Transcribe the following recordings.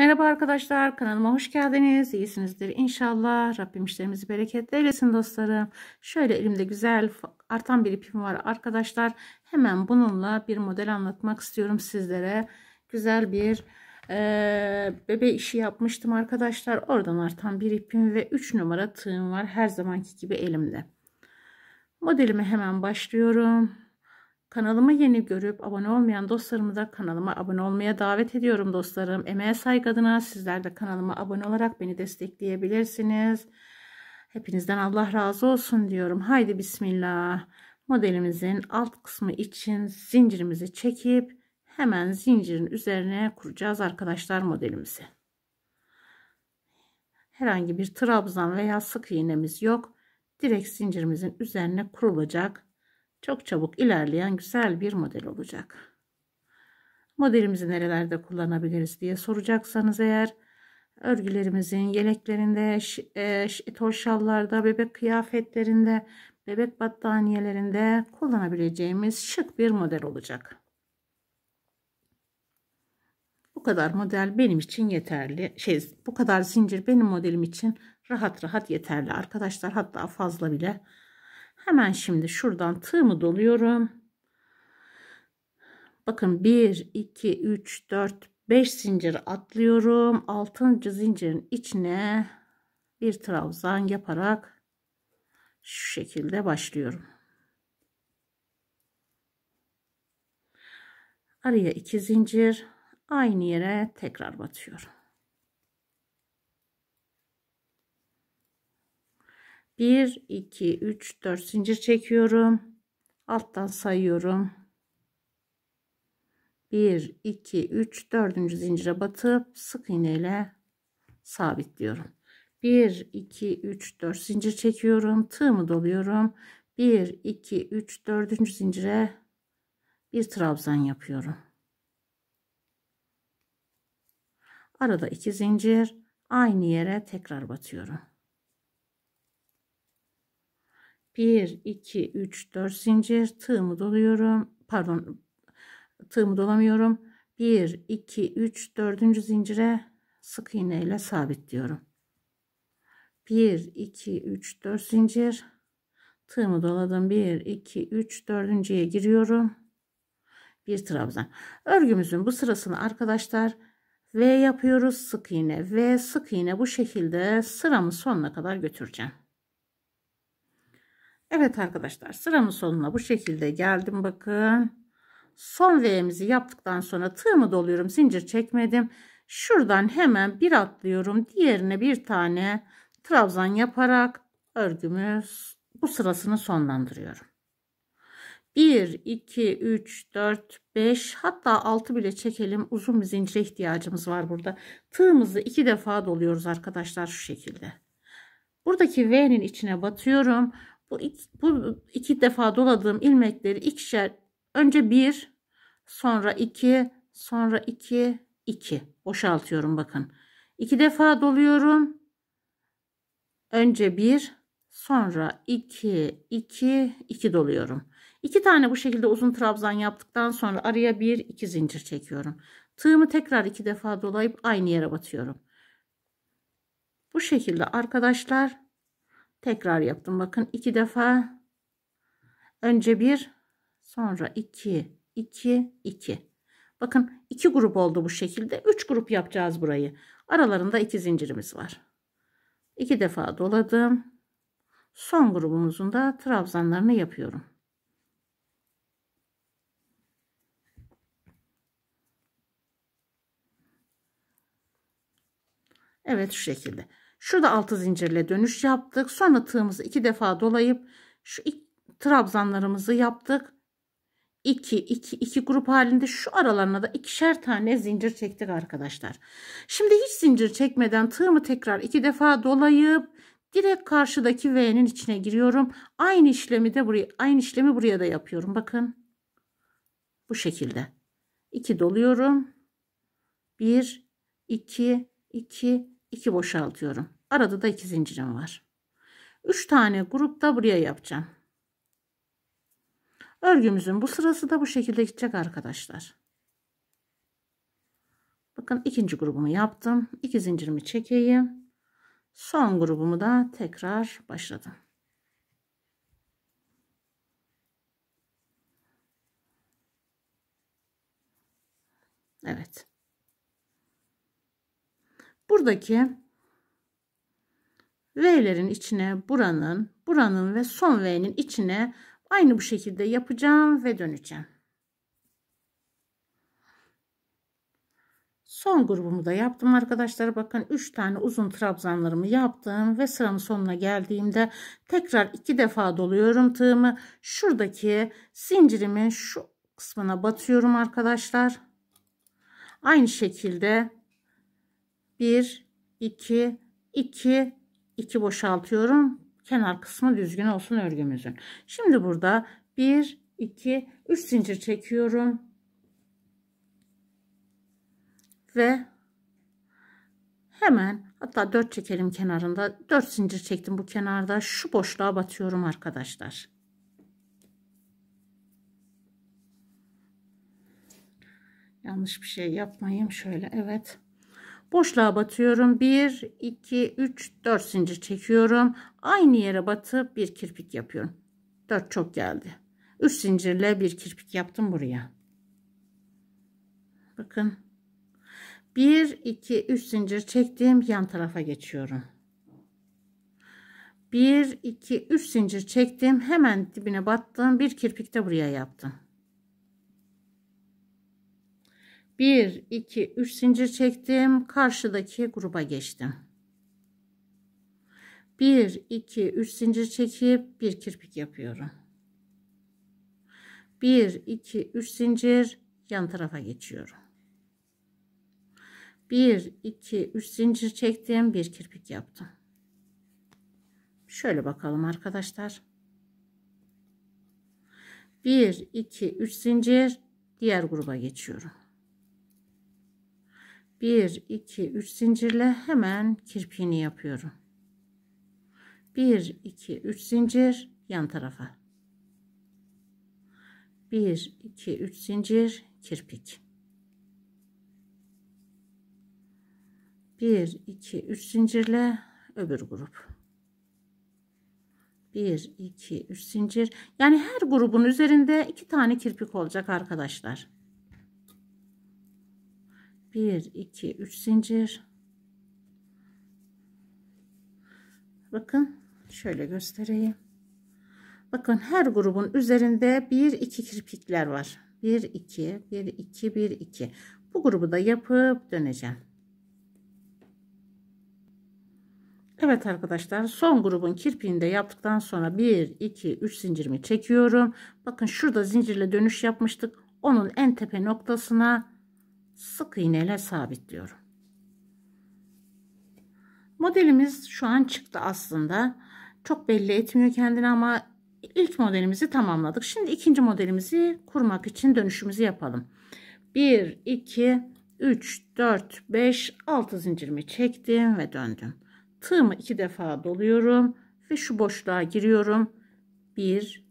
Merhaba arkadaşlar kanalıma hoş geldiniz. İyisinizdir inşallah. Rabbim işlerimizi bereketli eylesin dostlarım. Şöyle elimde güzel artan bir ipim var arkadaşlar. Hemen bununla bir model anlatmak istiyorum sizlere. Güzel bir e, bebe işi yapmıştım arkadaşlar. Oradan artan bir ipim ve 3 numara tığım var. Her zamanki gibi elimde. Modelime hemen başlıyorum. Kanalımı yeni görüp abone olmayan dostlarımı da kanalıma abone olmaya davet ediyorum dostlarım. Emeğe saygı adına sizler de kanalıma abone olarak beni destekleyebilirsiniz. Hepinizden Allah razı olsun diyorum. Haydi bismillah. Modelimizin alt kısmı için zincirimizi çekip hemen zincirin üzerine kuracağız arkadaşlar modelimizi. Herhangi bir trabzan veya sık iğnemiz yok. Direkt zincirimizin üzerine kurulacak çok çabuk ilerleyen güzel bir model olacak. Modelimizi nerelerde kullanabiliriz diye soracaksanız eğer örgülerimizin yeleklerinde, etol şallarda, bebek kıyafetlerinde, bebek battaniyelerinde kullanabileceğimiz şık bir model olacak. Bu kadar model benim için yeterli. Şey, bu kadar zincir benim modelim için rahat rahat yeterli arkadaşlar. Hatta fazla bile Hemen şimdi şuradan tığımı doluyorum. Bakın 1, 2, 3, 4, 5 zincir atlıyorum. 6. zincirin içine bir trabzan yaparak şu şekilde başlıyorum. Araya 2 zincir aynı yere tekrar batıyorum. 1 2 3 4 zincir çekiyorum alttan sayıyorum 1 2 3 4. zincire batıp sık iğne ile sabitliyorum 1 2 3 4 zincir çekiyorum tığımı doluyorum 1 2 3 4. zincire bir trabzan yapıyorum arada iki zincir aynı yere tekrar batıyorum 1 2 3 4 zincir tığımı doluyorum pardon tığımı dolamıyorum 1 2 3 4. zincire sık iğne ile sabitliyorum 1 2 3 4 zincir tığımı doladım 1 2 3 4.ye giriyorum bir trabzan örgümüzün bu sırasını arkadaşlar V yapıyoruz sık iğne ve sık iğne bu şekilde sıramın sonuna kadar götüreceğim Evet arkadaşlar sıramın sonuna bu şekilde geldim bakın. Son V'mizi yaptıktan sonra tığımı doluyorum zincir çekmedim. Şuradan hemen bir atlıyorum. Diğerine bir tane trabzan yaparak örgümü bu sırasını sonlandırıyorum. 1, 2, 3, 4, 5 hatta 6 bile çekelim. Uzun bir zincire ihtiyacımız var burada. Tığımızı iki defa doluyoruz arkadaşlar şu şekilde. Buradaki V'nin içine batıyorum. Bu iki, bu iki defa doladığım ilmekleri ikişer önce bir sonra iki sonra iki iki boşaltıyorum bakın. iki defa doluyorum. Önce bir sonra iki iki iki doluyorum. İki tane bu şekilde uzun trabzan yaptıktan sonra araya bir iki zincir çekiyorum. Tığımı tekrar iki defa dolayıp aynı yere batıyorum. Bu şekilde arkadaşlar tekrar yaptım bakın iki defa önce bir sonra iki iki iki bakın iki grup oldu bu şekilde üç grup yapacağız burayı aralarında iki zincirimiz var iki defa doladım son grubumuzun da trabzanlarını yapıyorum Evet şu şekilde Şurada altı zincirle dönüş yaptık. Sonra tığımızı iki defa dolayıp şu trabzanlarımızı yaptık. 2 2 2 grup halinde şu aralarına da ikişer tane zincir çektik arkadaşlar. Şimdi hiç zincir çekmeden tığımı tekrar iki defa dolayıp direkt karşıdaki V'nin içine giriyorum. Aynı işlemi de buraya aynı işlemi buraya da yapıyorum. Bakın. Bu şekilde. 2 doluyorum. 1 2 2 2 boşaltıyorum. Arada da 2 zincirim var. 3 tane grupta buraya yapacağım. Örgümüzün bu sırası da bu şekilde gidecek arkadaşlar. Bakın ikinci grubumu yaptım. 2 zincirimi çekeyim. Son grubumu da tekrar başladım. Evet. Buradaki V'lerin içine buranın, buranın ve son V'nin içine aynı bu şekilde yapacağım ve döneceğim. Son grubumu da yaptım arkadaşlar. Bakın 3 tane uzun trabzanlarımı yaptım ve sıranın sonuna geldiğimde tekrar 2 defa doluyorum tığımı. Şuradaki zincirimin şu kısmına batıyorum arkadaşlar. Aynı şekilde 1, 2, 2, 2 boşaltıyorum. Kenar kısmı düzgün olsun örgümüzün. Şimdi burada 1, 2, 3 zincir çekiyorum. Ve hemen hatta 4 çekelim kenarında. 4 zincir çektim bu kenarda. Şu boşluğa batıyorum arkadaşlar. Yanlış bir şey yapmayayım. Şöyle evet boşluğa batıyorum 1 2 3 4 zincir çekiyorum aynı yere batıp bir kirpik yapıyorum 4 çok geldi 3 zincirle bir kirpik yaptım buraya bakın 1 2 3 zincir çektim yan tarafa geçiyorum 1 2 3 zincir çektim hemen dibine battım bir kirpik de buraya yaptım 1 2 3 zincir çektim karşıdaki gruba geçtim 1 2 3 zincir çekip bir kirpik yapıyorum 1 2 3 zincir yan tarafa geçiyorum 1 2 3 zincir çektim bir kirpik yaptım şöyle bakalım arkadaşlar 1 2 3 zincir diğer gruba geçiyorum 1 2 3 zincirle hemen kirpiğini yapıyorum 1 2 3 zincir yan tarafa 1 2 3 zincir kirpik 1 2 3 zincirle öbür grup 1 2 3 zincir yani her grubun üzerinde iki tane kirpik olacak arkadaşlar 1 2 3 zincir bakın şöyle göstereyim bakın her grubun üzerinde 1 2 kirpikler var 1 2 1 2 1 2 bu grubu da yapıp döneceğim Evet arkadaşlar son grubun kirpiğini de yaptıktan sonra 1 2 3 zincirimi çekiyorum bakın şurada zincirle dönüş yapmıştık onun en tepe noktasına sık iğneyle sabitliyorum. Modelimiz şu an çıktı aslında. Çok belli etmiyor kendini ama ilk modelimizi tamamladık. Şimdi ikinci modelimizi kurmak için dönüşümüzü yapalım. 1, 2, 3, 4, 5, 6 zincirimi çektim ve döndüm. Tığımı iki defa doluyorum ve şu boşluğa giriyorum. 1,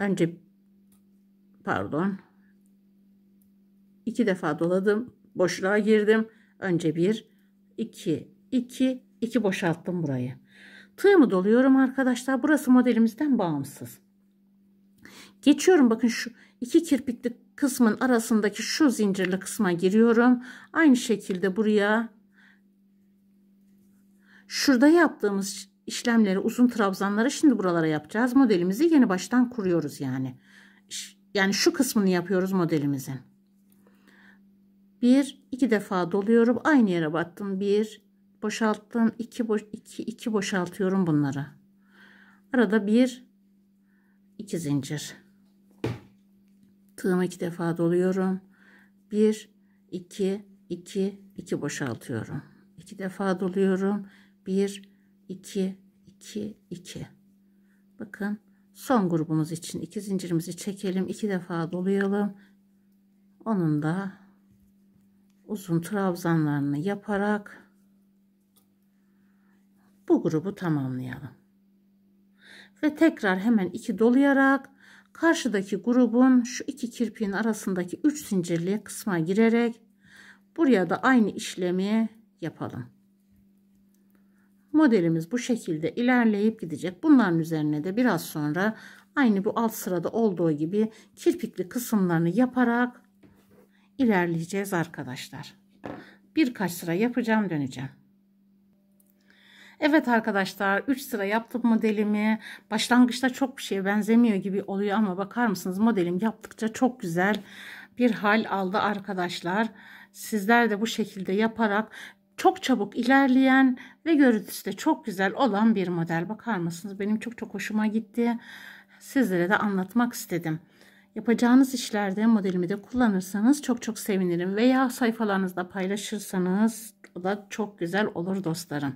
önce pardon iki defa doladım. Boşluğa girdim. Önce bir, iki, iki, iki boşalttım burayı. Tığımı doluyorum arkadaşlar. Burası modelimizden bağımsız. Geçiyorum bakın şu iki kirpikli kısmın arasındaki şu zincirli kısma giriyorum. Aynı şekilde buraya şurada yaptığımız işlemleri uzun trabzanları şimdi buralara yapacağız. Modelimizi yeni baştan kuruyoruz yani. Yani şu kısmını yapıyoruz modelimizin. 1 2 defa doluyorum. Aynı yere battım. 1 boşalttım. 2 boş 2 2 boşaltıyorum bunları. Arada 1 2 zincir. Tığımı 2 defa doluyorum. 1 2 2 2 boşaltıyorum. 2 defa doluyorum. 1 2 2 2. Bakın son grubumuz için 2 zincirimizi çekelim. 2 defa dolayalım. Onun da uzun trabzanlarını yaparak bu grubu tamamlayalım. Ve tekrar hemen iki dolayarak karşıdaki grubun şu iki kirpiğin arasındaki üç zincirli kısma girerek buraya da aynı işlemi yapalım. Modelimiz bu şekilde ilerleyip gidecek. Bunların üzerine de biraz sonra aynı bu alt sırada olduğu gibi kirpikli kısımlarını yaparak ilerleyeceğiz arkadaşlar. Birkaç sıra yapacağım döneceğim. Evet arkadaşlar 3 sıra yaptım modelimi. Başlangıçta çok bir şeye benzemiyor gibi oluyor ama bakar mısınız modelim yaptıkça çok güzel bir hal aldı arkadaşlar. Sizler de bu şekilde yaparak çok çabuk ilerleyen ve görüntüsü de çok güzel olan bir model. Bakar mısınız? Benim çok çok hoşuma gitti. Sizlere de anlatmak istedim. Yapacağınız işlerde modelimi de kullanırsanız çok çok sevinirim. Veya sayfalarınızda paylaşırsanız o da çok güzel olur dostlarım.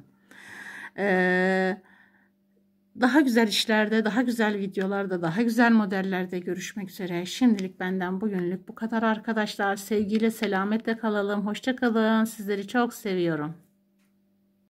Ee, daha güzel işlerde, daha güzel videolarda, daha güzel modellerde görüşmek üzere. Şimdilik benden bugünlük bu kadar arkadaşlar. Sevgiyle, selametle kalalım. Hoşçakalın. Sizleri çok seviyorum.